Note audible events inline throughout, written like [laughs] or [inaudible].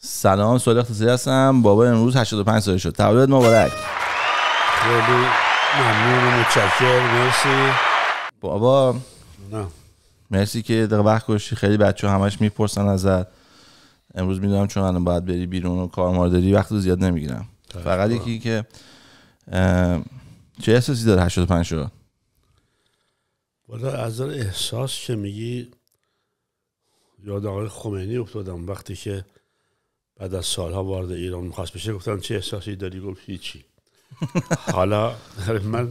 سلام سوال اقتصادی هستم بابا امروز 85 سال شد تولد مبارک خیلی ممنون متشکر مرسی بابا نه مرسی که دقیق وقت کشی خیلی بچه همش میپرسن ازت امروز میدونم چون الان باید بری بیرون و کار مارداری وقت رو زیاد نمیگیرم فقط یکی که چه احساسی داره 85 شد والا از احساس که میگی یاد آقای خمینی افتادم وقتی که بعد از سالها وارد ایران میخواست بشه گفتم چه احساسی داری گفت هیچی [laughs] حالا من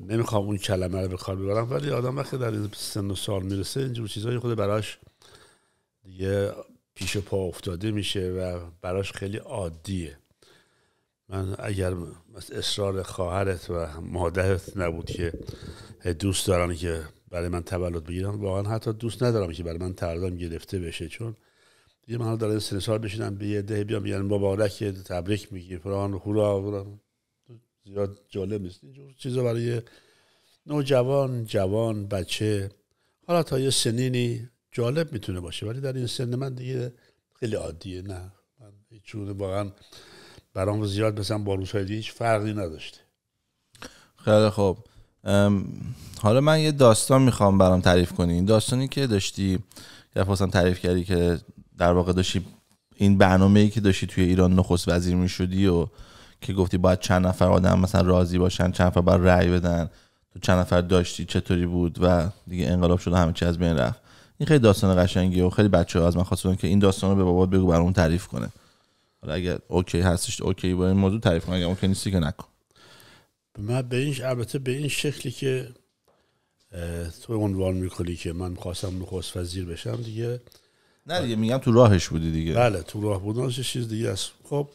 نمیخوام اون کلمه رو به ببرم ولی آدم وقتی در این سن و سال میرسه اینجور چیزهای خود براش دیگه پیش پا افتاده میشه و براش خیلی عادیه من اگر اصرار خواهرت و مادرت نبود که دوست دارن که برای من تولد بگیرن واقعا حتی دوست ندارم که برای من تردم گرفته بشه چون یه من داره سال به یه ده بیام یعنی مبارک تبریک میگی فران خورا زیاد جالب نیست اینجور چیزا برای نوجوان جوان بچه حالا تا یه سنینی جالب میتونه باشه ولی در این سن من دیگه خیلی عادیه نه من هیچ واقعا برام زیاد بسن با دیگه هیچ فرقی نداشته خیلی خوب حالا من یه داستان میخوام برام تعریف کنی این داستانی که داشتی که تعریف کردی که در واقع داشتی این برنامه ای که داشتی توی ایران نخست وزیر می شدی و که گفتی باید چند نفر آدم مثلا راضی باشن چند نفر باید رأی بدن تو چند نفر داشتی چطوری بود و دیگه انقلاب شد همه چیز از بین رفت این خیلی داستان قشنگیه و خیلی بچه ها از من خواستن که این داستان رو به بابا بگو برامون تعریف کنه حالا اگر اوکی هستش اوکی با این موضوع تعریف کنه اگر اوکی نیستی که نکن من به این البته به این شکلی که تو عنوان میکنی که من خواستم نخست وزیر بشم دیگه نه دیگه میگم تو راهش بودی دیگه بله تو راه بودن چیز دیگه است خب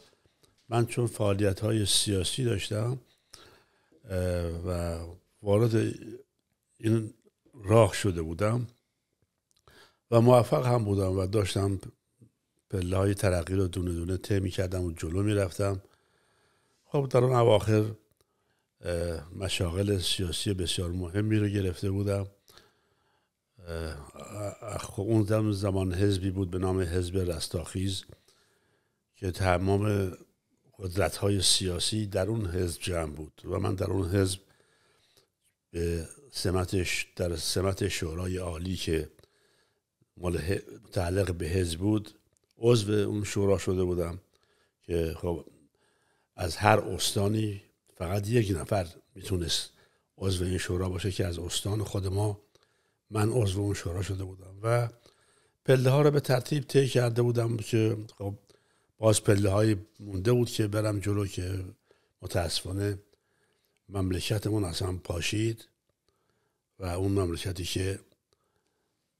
من چون فعالیت های سیاسی داشتم و وارد این راه شده بودم و موفق هم بودم و داشتم پله های ترقی رو دونه دونه ته می کردم و جلو می رفتم خب در اون اواخر مشاغل سیاسی بسیار مهمی رو گرفته بودم خب اون زمان حزبی بود به نام حزب رستاخیز که تمام قدرت های سیاسی در اون حزب جمع بود و من در اون حزب به سمتش در سمت شورای عالی که متعلق به حزب بود عضو اون شورا شده بودم که خب از هر استانی فقط یک نفر میتونست عضو این شورا باشه که از استان خود ما من عضو اون شورا شده بودم و پله ها رو به ترتیب طی کرده بودم که خب باز پله های مونده بود که برم جلو که متاسفانه مملکتمون اصلا پاشید و اون مملکتی که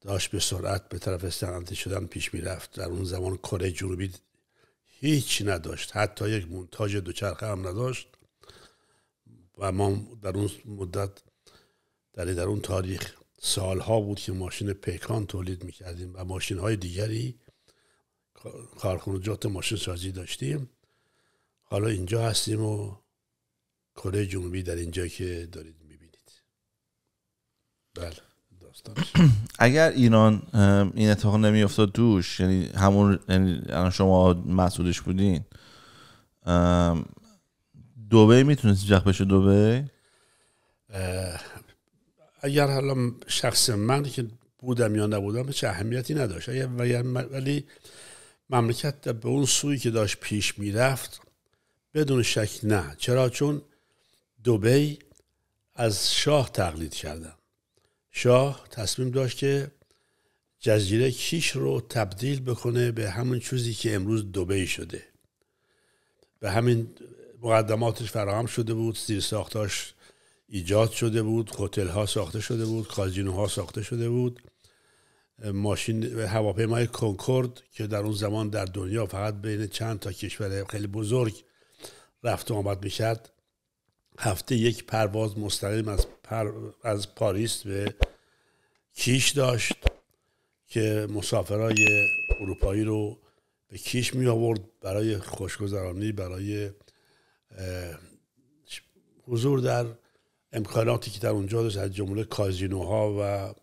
داشت به سرعت به طرف سنتی شدن پیش میرفت در اون زمان کره جنوبی هیچ نداشت حتی یک مونتاژ دوچرخه هم نداشت و ما در اون مدت در, در اون تاریخ سالها بود که ماشین پیکان تولید میکردیم و ماشین های دیگری کارخونه جات ماشین سازی داشتیم حالا اینجا هستیم و کره جنوبی در اینجا که دارید میبینید بله [clears throat] اگر ایران این اتفاق نمیافتاد دوش یعنی همون یعنی الان شما مسئولش بودین دوبه میتونست جخبش بشه دبی اگر حالا شخص من که بودم یا نبودم چه اهمیتی نداشت ولی مملکت به اون سوی که داشت پیش میرفت بدون شک نه چرا چون دوبی از شاه تقلید کردن شاه تصمیم داشت که جزیره کیش رو تبدیل بکنه به همون چیزی که امروز دوبی شده به همین مقدماتش فراهم شده بود زیر ایجاد شده بود هتل ها ساخته شده بود ها ساخته شده بود ماشین هواپیمای کنکورد که در اون زمان در دنیا فقط بین چند تا کشور خیلی بزرگ رفت و آمد میشد هفته یک پرواز مستقیم از, از پاریس به کیش داشت که مسافرای اروپایی رو به کیش می آورد برای خوشگذرانی برای حضور در امکاناتی که در اونجا داشت از جمله کازینوها و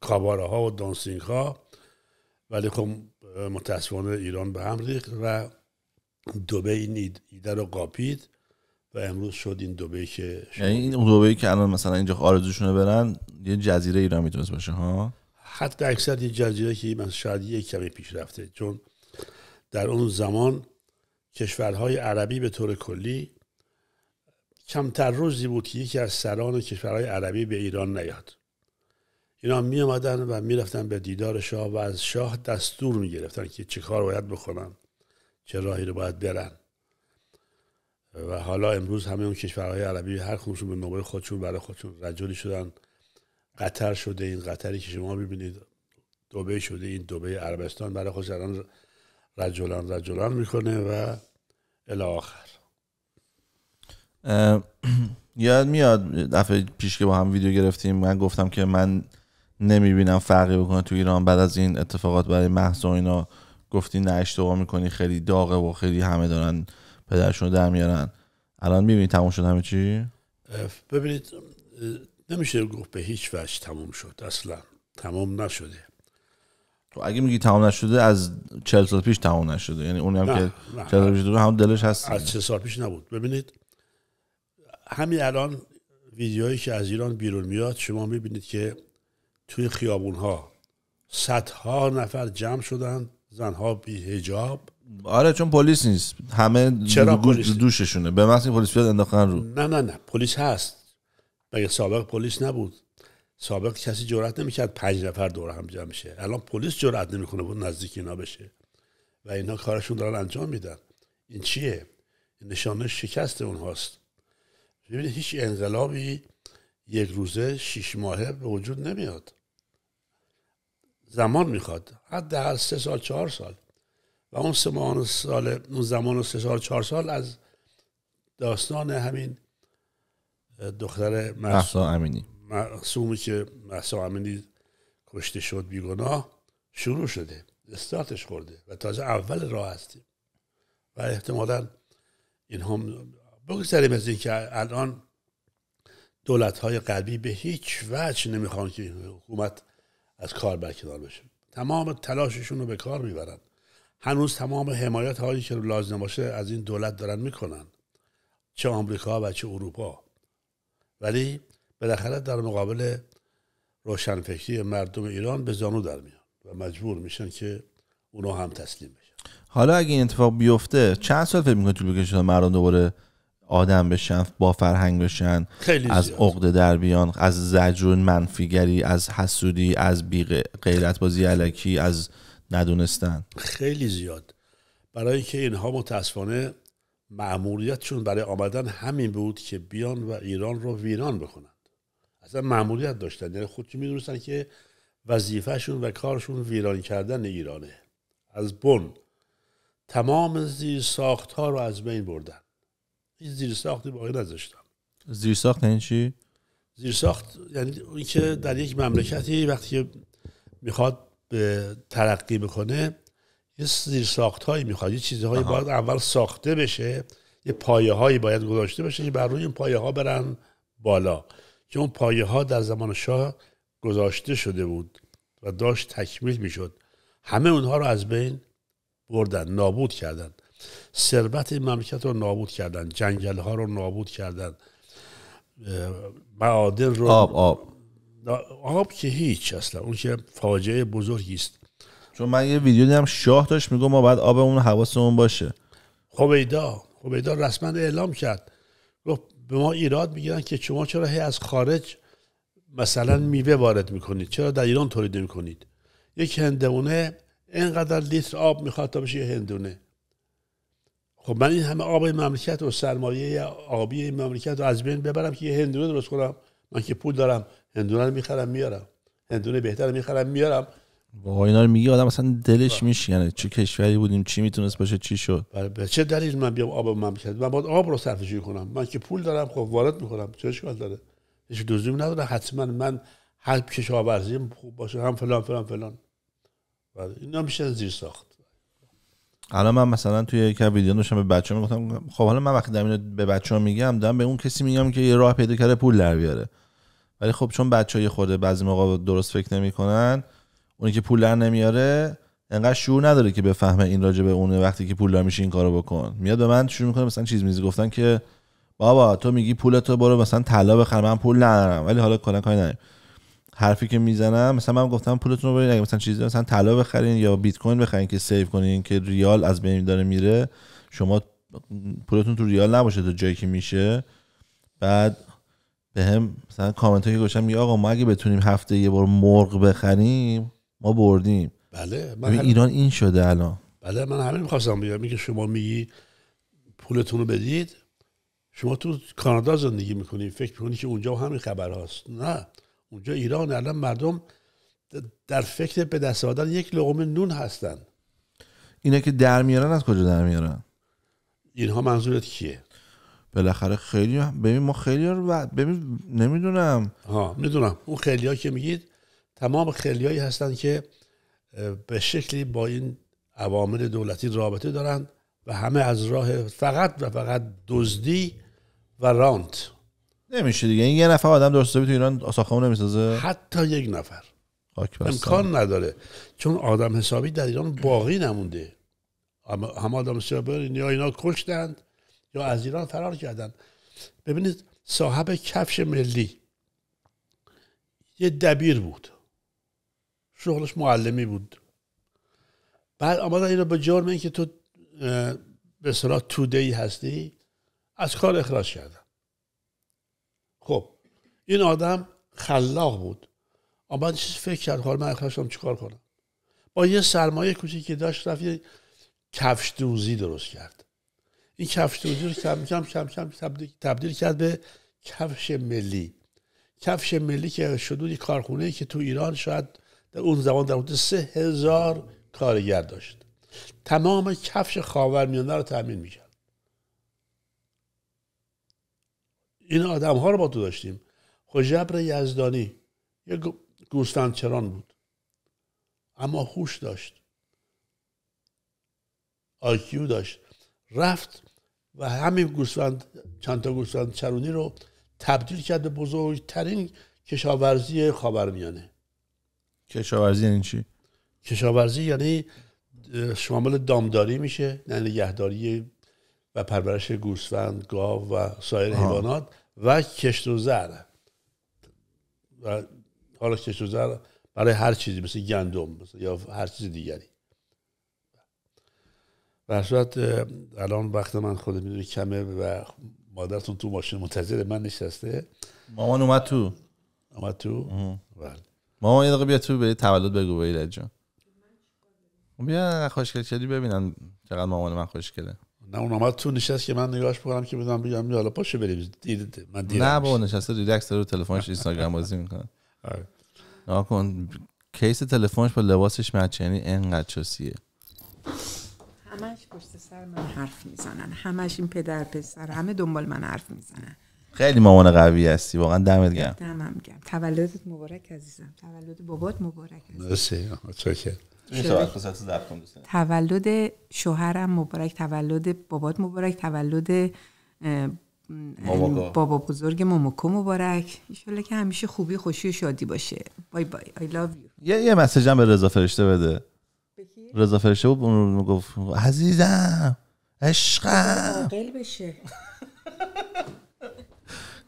کاباره ها و دانسینگ ها ولی خب متاسفانه ایران به هم ریخت و دوبه این ایده رو قاپید و امروز شد این دوبه که یعنی این دبی که الان مثلا اینجا آرزوشونه برن یه جزیره ایران میتونست باشه ها حتی اکثر یه جزیره که من شاید یک کمی پیش رفته چون در اون زمان کشورهای عربی به طور کلی کمتر روزی بود که یکی از سران کشورهای عربی به ایران نیاد اینا می آمدن و میرفتن به دیدار شاه و از شاه دستور می گرفتن که چه کار باید بکنن چه راهی رو باید برن و حالا امروز همه اون کشورهای عربی هر خونشون به نوبه خودشون برای خودشون رجلی شدن قطر شده این قطری که شما ببینید دوبه شده این دوبه عربستان برای خودش الان رجلان رجلان میکنه و الی آخر [clears throat] یاد میاد دفعه پیش که با هم ویدیو گرفتیم من گفتم که من نمیبینم فرقی بکنه تو ایران بعد از این اتفاقات برای محض و اینا گفتی نه اشتباه میکنی خیلی داغه و خیلی همه دارن پدرشون در میارن الان میبینی تموم شد همه چی؟ ببینید نمیشه گفت به هیچ وجه تموم شد اصلا تمام نشده تو اگه میگی تمام نشده از چهل سال پیش تمام نشده یعنی اونی هم که نه، 40 سال پیش هم دلش هست از چه سال پیش نبود ببینید همین الان ویدیوهایی که از ایران بیرون میاد شما میبینید که توی خیابون ها صدها نفر جمع شدن زنها بی هجاب آره چون پلیس نیست همه چرا دوششونه به معنی پلیس بیاد انداختن رو نه نه نه پلیس هست مگه سابق پلیس نبود سابق کسی جرات نمیکرد پنج نفر دور هم جمع شه الان پلیس جرات نمیکنه بود نزدیک اینا بشه و اینا کارشون دارن انجام میدن این چیه نشانه شکست اونهاست ببینید هیچ انقلابی یک روزه شیش ماهه به وجود نمیاد زمان میخواد حد سه سال چهار سال و اون سه سال اون زمان و سه سال چهار سال از داستان همین دختر محسا امینی محسومی که محسا امینی کشته شد بیگناه شروع شده استارتش خورده و تازه اول راه هستیم و احتمالا این هم بگذاریم از اینکه الان دولت های غربی به هیچ وجه نمیخوان که حکومت از کار برکنار بشه تمام تلاششون رو به کار میبرن هنوز تمام حمایت هایی که لازم باشه از این دولت دارن میکنن چه آمریکا و چه اروپا ولی بالاخره در مقابل روشنفکری مردم ایران به زانو در میان و مجبور میشن که اونو هم تسلیم بشن حالا اگه این اتفاق بیفته چند سال فکر میکنه طول بکشه مردم دوباره آدم بشن با فرهنگ بشن خیلی از عقده در بیان از زجر منفیگری از حسودی از بی غیرت بازی علکی از ندونستن خیلی زیاد برای که اینها متاسفانه معموریتشون برای آمدن همین بود که بیان و ایران رو ویران بکنند اصلا معموریت داشتن یعنی خودشون میدونستن که وظیفهشون و کارشون ویران کردن ایرانه از بن تمام زیر ساخت ها رو از بین بردن هیچ زیر ساختی باقی نذاشتم زیر ساخت یعنی چی زیر ساخت یعنی که در یک مملکتی وقتی میخواد به ترقی بکنه یه زیر ساخت هایی میخواد یه چیزهایی باید اول ساخته بشه یه پایه هایی باید گذاشته بشه که بر روی این پایه ها برن بالا که اون پایه ها در زمان شاه گذاشته شده بود و داشت تکمیل میشد همه اونها رو از بین بردن نابود کردن ثروت این مملکت رو نابود کردن جنگل ها رو نابود کردن معادن رو آب آب آب که هیچ اصلا اون که فاجعه بزرگی است چون من یه ویدیو دیدم شاه داشت میگم ما باید آبمون حواسمون باشه خبیدا خبیدا رسما اعلام کرد گفت به ما ایراد میگیرن که شما چرا هی از خارج مثلا میوه وارد میکنید چرا در ایران تولید میکنید یک هندونه اینقدر لیتر آب میخواد تا بشه یه هندونه خب من این همه آب مملکت و سرمایه آبی مملکت رو از بین ببرم که یه هندونه درست کنم من که پول دارم هندونه رو میخرم میارم هندونه بهتر میخرم میارم با اینا رو میگی آدم اصلا دلش بله. میشینه یعنی چه کشوری بودیم چی میتونست باشه چی شد بله، چه دلیل من بیام آب مملکت من باید آب رو صرف کنم من که پول دارم خب وارد میکنم چه اشکال داره هیچ دوزیم نداره حتما من هر کشاورزی خوب باشه هم فلان فلان فلان بله، اینا میشه زیر ساخت الان من مثلا توی یک ویدیو داشتم به بچه‌ها میگفتم خب حالا من وقتی دارم به بچه‌ها میگم دارم به اون کسی میگم که یه راه پیدا کرده پول در بیاره ولی خب چون یه خورده بعضی موقع درست فکر نمیکنن اونی که پول در نمیاره انقدر شعور نداره که بفهمه این راجع به اونه وقتی که پول میشه این کارو بکن میاد به من شروع میکنه مثلا چیز میزی گفتن که بابا تو میگی پولتو برو مثلا طلا بخر من پول ندارم ولی حالا کلا کاری نداریم حرفی که میزنم مثلا من گفتم پولتون رو برید اگه مثلا چیزی مثلا طلا بخرین یا بیت کوین بخرین که سیو کنین که ریال از بین داره میره شما پولتون تو ریال نباشه تا جایی که میشه بعد به هم مثلا کامنت که گوشم میگه آقا ما اگه بتونیم هفته یه بار مرغ بخریم ما بردیم بله من ایران این شده الان بله من همین میخواستم بگم میگه شما میگی پولتون رو بدید شما تو کانادا زندگی میکنی فکر میکنی که اونجا همین خبر هاست نه اونجا ایران الان مردم در فکر به دست آوردن یک لقمه نون هستن اینا که در میارن از کجا در میارن اینها منظورت کیه بالاخره خیلی ببین ما خیلی رو ببین نمیدونم ها میدونم اون خیلی که میگید تمام خیلی هایی هستن که به شکلی با این عوامل دولتی رابطه دارن و همه از راه فقط و فقط دزدی و رانت نمیشه دیگه یه نفر آدم درست تو ایران ساختمون نمیسازه حتی یک نفر امکان نداره چون آدم حسابی در ایران باقی نمونده هم آدم حسابی یا اینا کشتند یا از ایران فرار کردند ببینید صاحب کفش ملی یه دبیر بود شغلش معلمی بود بعد آمدن این رو به جرم اینکه تو به صلاح تودهی هستی از کار اخراج کردن خب این آدم خلاق بود آمد فکر کرد حال من خواستم چیکار کنم با یه سرمایه کوچیکی که داشت رفت یه کفش دوزی درست کرد این کفش دوزی رو کم کم کم کم تبدیل, کرد به کفش ملی کفش ملی که شدودی کارخونه که تو ایران شاید در اون زمان در حدود سه هزار کارگر داشت تمام کفش خاورمیانه رو تامین میکرد این آدم ها رو با تو داشتیم خجبر خب، یزدانی یه گوسفند چران بود اما خوش داشت آیکیو داشت رفت و همین گوسفند چند تا گوسفند چرونی رو تبدیل کرد به بزرگترین کشاورزی خاورمیانه کشاورزی یعنی چی کشاورزی یعنی شامل دامداری میشه یعنی نگهداری و پرورش گوسفند گاو و سایر حیوانات و کشت و زر و حالا کشت و زر برای هر چیزی مثل گندم یا هر چیز دیگری و صورت الان وقت من خود میدونی کمه و مادرتون تو ماشین منتظر من نشسته مامان اومد تو اومد تو بله مامان یه دقیقه بیا تو به تولد بگو به ایرج بیا خوشگل شدی ببینن چقدر مامان من خوشکله نه اون آمد تو نشست که من نگاهش بکنم که بدونم بگم حالا پاشو بریم نه من دیر نه با نشسته ریلکس رو تلفنش اینستاگرام بازی میکنه [laughs] آره کن کیس تلفنش با لباسش مچ یعنی انقدر چسیه همش پشت سر من حرف میزنن همش این پدر پسر همه دنبال من حرف میزنن خیلی مامان قوی هستی واقعا دمت گرم دمم گرم تولدت مبارک عزیزم تولد بابات مبارک عزیزم تولد شوهرم مبارک تولد بابات مبارک تولد بابا بزرگ ماموکو مبارک ایشالا که همیشه خوبی خوشی و شادی باشه بای بای آی یه یه مسیج به رضا فرشته بده رضا فرشته بود اون گفت عزیزم عشقم عاقل بشه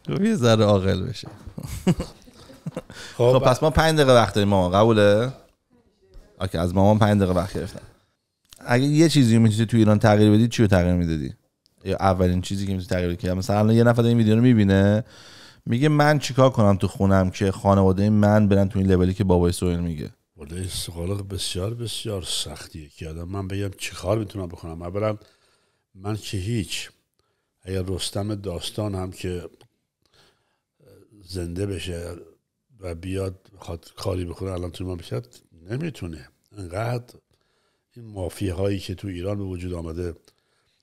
[laughs] یه ذره عاقل بشه خب. خب پس ما پنج دقیقه وقت داریم ما قبوله از مامان پنج دقیقه وقت گرفتم اگه یه چیزی میتونی تو ایران تغییر بدی چی رو تغییر میدادی یا اولین چیزی که میتونی تغییر بدی که مثلا یه نفر این ویدیو رو میبینه میگه من چیکار کنم تو خونم که خانواده من برن تو این لولی که بابای سویل میگه ولی استقلال بسیار بسیار سختیه که آدم من بگم چیکار میتونم بکنم اولا من که هیچ اگر رستم داستان هم که زنده بشه و بیاد کاری بکنه الان تو ما بشه نمیتونه انقدر این هایی که تو ایران به وجود آمده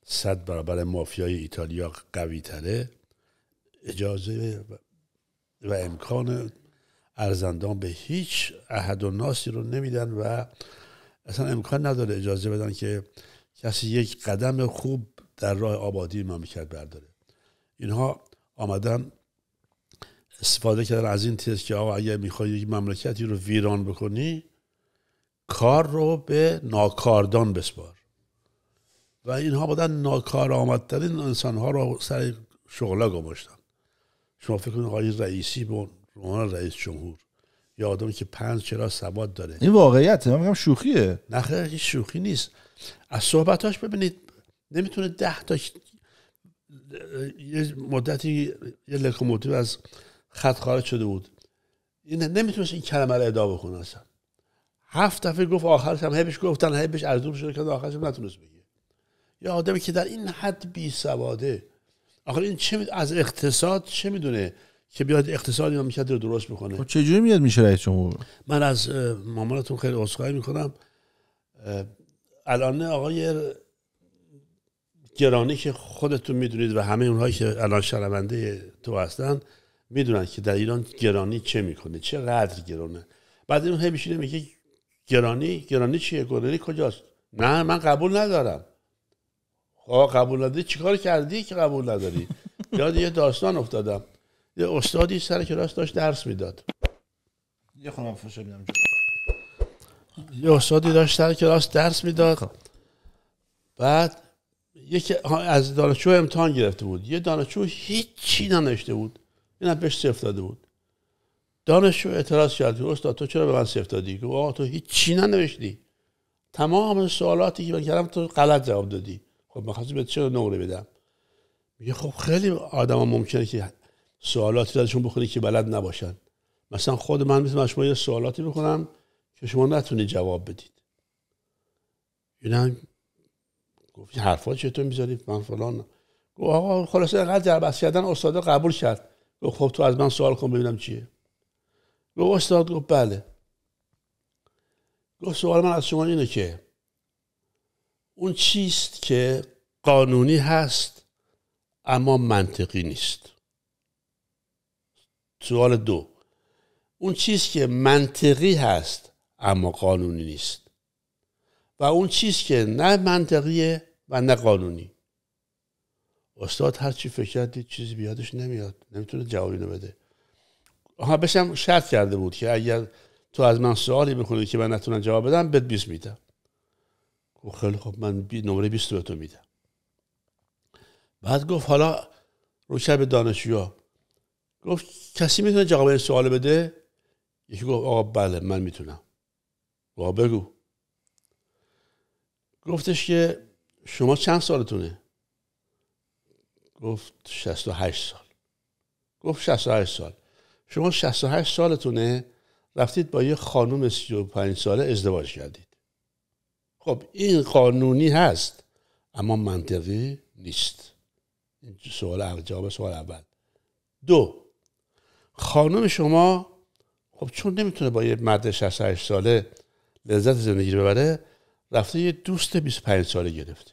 صد برابر مافیای ایتالیا قوی تره اجازه و امکان ارزندان به هیچ احد و ناسی رو نمیدن و اصلا امکان نداره اجازه بدن که کسی یک قدم خوب در راه آبادی مملکت برداره اینها آمدن استفاده کردن از این تیز که آقا اگر میخوای یک مملکتی رو ویران بکنی کار رو به ناکاردان بسپار و اینها بودن ناکار آمدترین انسان ها رو سر شغله گماشتن شما فکر کنید آقای رئیسی به عنوان رئیس جمهور یا آدمی که پنج چرا سواد داره این واقعیت من میگم شوخیه نه شوخی نیست از صحبتاش ببینید نمیتونه ده تا یه مدتی یه لکوموتیو از خط خارج شده بود این نمیتونست این کلمه رو ادا بکنه اصلا هفت دفعه گفت آخرش هم هبش گفتن هبش ارزوم شده که آخرش نتونست بگه یا آدمی که در این حد بی سواده آخر این چه از اقتصاد چه میدونه که بیاد اقتصاد اینا میکرد رو درست بکنه خب چجوری میاد میشه رئیس جمهور من از مامانتون خیلی عذرخواهی میکنم الان آقای گرانی که خودتون میدونید و همه اونهایی که الان شرمنده تو هستن میدونن که در ایران گرانی چه میکنه چهقدر گرانه بعد اون هی میگه گرانی گرانی چیه گرانی کجاست نه من قبول ندارم ها قبول نداری چیکار کردی که قبول نداری [laughs] یاد یه داستان افتادم یه استادی سر کلاس داشت درس میداد یه خانم یه استادی داشت سر کلاس درس میداد خب. بعد یکی از دانشجو امتحان گرفته بود یه دانشجو هیچی ننوشته بود این بهش صفر داده بود دانشجو اعتراض کرد استاد تو چرا به من سفت دادی گفت آقا تو هیچ چی ننوشتی تمام سوالاتی که من کردم تو غلط جواب دادی خب می‌خواستم به چه نمره بدم میگه خب خیلی ها ممکنه که سوالاتی ازشون بخونی که بلد نباشن مثلا خود من میتونم شما یه سوالاتی بکنم که شما نتونی جواب بدید اینا گفت حرفا چطور میذارید من فلان گفت آقا خلاصه اینقدر در کردن استاد قبول کرد خب تو از من سوال کن ببینم چیه گفت استاد گفت بله گفت سوال من از شما اینه که اون چیست که قانونی هست اما منطقی نیست سوال دو اون چیز که منطقی هست اما قانونی نیست و اون چیز که نه منطقیه و نه قانونی استاد هر چی فکر کردید چیزی بیادش نمیاد نمیتونه جوابی رو بده ها بشم شرط کرده بود که اگر تو از من سوالی بکنی که من نتونم جواب بدم بهت 20 میدم و خیلی خب من نمره 20 به تو میدم بعد گفت حالا به دانشجوها گفت کسی میتونه جواب این سوال بده یکی گفت آقا بله من میتونم آقا بگو گفتش که شما چند سالتونه گفت 68 سال گفت 68 سال شما 68 سالتونه رفتید با یه خانم 35 ساله ازدواج کردید خب این قانونی هست اما منطقی نیست این سوال جواب سوال اول دو خانم شما خب چون نمیتونه با یه مرد 68 ساله لذت زندگی ببره رفته یه دوست 25 ساله گرفته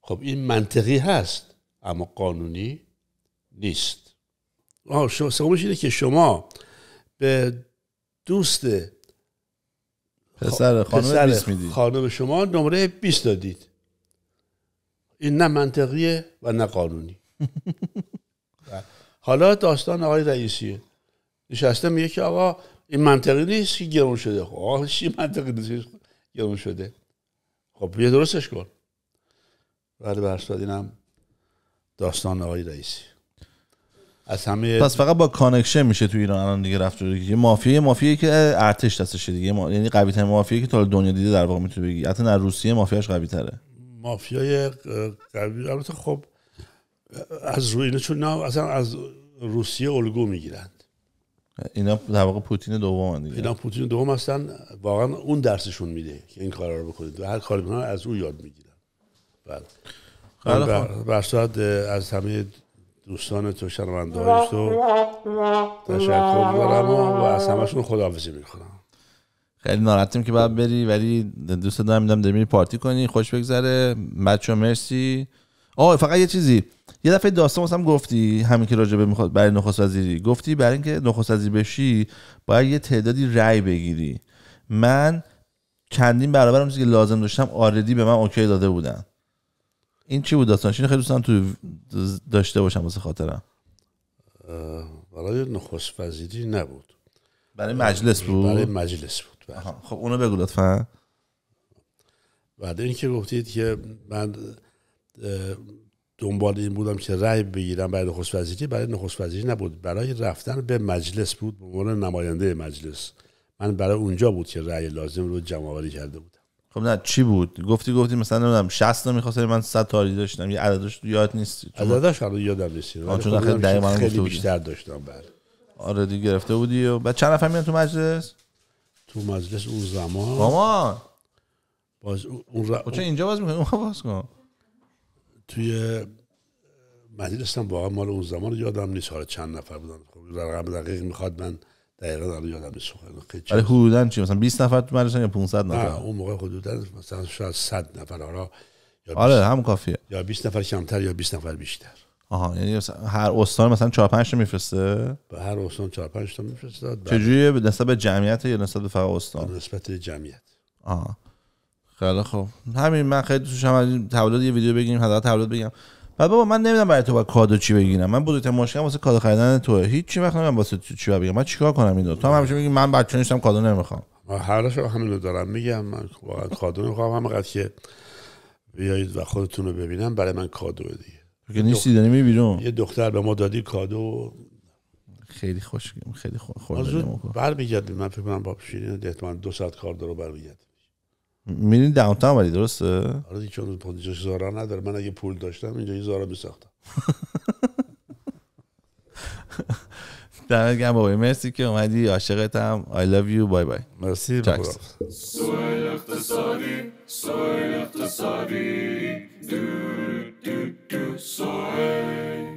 خب این منطقی هست اما قانونی نیست آه سومش اینه که شما به دوست پسر خانم, پسر خانم شما نمره 20 دادید این نه منطقیه و نه قانونی [laughs] بله. حالا داستان آقای رئیسیه نشسته میگه که آقا این منطقی نیست که گرون شده خب چی منطقی نیست گرون شده خب بیا درستش کن بعد برستاد اینم داستان آقای رئیسی از پس فقط با کانکشن میشه تو ایران الان دیگه رفت دیگه مافیا مافیا که ارتش دستشه دیگه یعنی قوی ترین مافیا که تا دنیا دیده در واقع میتونه بگی حتی در روسیه مافیاش قوی تره مافیای قوی البته خب از روی چون اصلا از روسیه الگو میگیرند اینا در واقع پوتین دوم دیگه اینا پوتین دوم هستن واقعا اون درسشون میده که این کارا رو بکنید و هر کاری از او یاد میگیرن بله, بله، خب، خب. بر از همه دوستان تو شنونده های تو تشکر ما و از همشون خداحافظی میکنم خیلی ناراحتیم که باید بری ولی دوست دارم میدم داری میری پارتی کنی خوش بگذره بچه مرسی آه فقط یه چیزی یه دفعه داستان هم گفتی همین که راجبه میخواد برای نخست وزیری گفتی برای اینکه نخست بشی باید یه تعدادی رأی بگیری من چندین برابر اون که لازم داشتم آردی به من اوکی داده بودن این چی بود داستانش خیلی دوستم تو داشته باشم واسه خاطرم برای نخست وزیری نبود برای مجلس بود برای مجلس بود بله. خب اونو بگو لطفا بعد اینکه گفتید که من دنبال این بودم که رأی بگیرم برای نخست وزیری برای نخست وزیری نبود برای رفتن به مجلس بود به عنوان نماینده مجلس من برای اونجا بود که رأی لازم رو جمع آوری کرده بودم خب نه چی بود گفتی گفتی مثلا نمیدونم 60 تا می‌خواستم من 100 تاری داشتم یه عددش یاد نیست عددش رو یادم نیست چون خب خیلی من خیلی بیشتر داشتم بعد آره دیگه گرفته بودی و بعد چند نفر میان تو مجلس تو مجلس اون زمان مامان باز اون را... خب چه اینجا باز میکنی اون باز کن توی مجلس هم واقعا مال اون زمان یادم نیست حالا چند نفر بودن خب رقم دقیق میخواد من دقیقا الان یادم ولی آره، حدودا چی مثلا 20 نفر تو مدرسه یا 500 نفر نه اون موقع حدودا مثلا شاید 100 نفر آرا یا آره هم کافیه یا 20 نفر کمتر یا 20 نفر بیشتر آها یعنی هر استان مثلا 4 5 تا میفرسته به هر استان 4 5 تا میفرستاد چجوری به نسبت به جمعیت یا نسبت به فقط استان نسبت به جمعیت آها خیلی خوب همین من خیلی دوست داشتم تولد یه ویدیو بگیریم حضرت تولد بگم بعد بابا من نمیدونم برای تو با کادو چی بگیرم من تا مشکل واسه کادو خریدن تو هیچ چی وقت نمیدونم واسه چی بگم من چیکار کنم اینو تو هم همیشه میگی من بچه نیستم کادو نمیخوام هر شب همینو دارم میگم من کادو نمیخوام همه که بیایید و خودتون رو ببینم برای من کادو دیگه که نیستی بیرون یه دختر به ما دادی کادو خیلی خوش خیلی خوش بر من فکر کنم باب شیرین دو ساعت کار داره بر میرین داون تاون ولی درسته آره دیگه چون اینجا زارا نداره من اگه پول داشتم اینجا زارا میساختم [laughs] دمت گرم بابای مرسی که اومدی عاشقتم I love you بای بای مرسی سویل اقتصادی سویل اقتصادی دو دو دو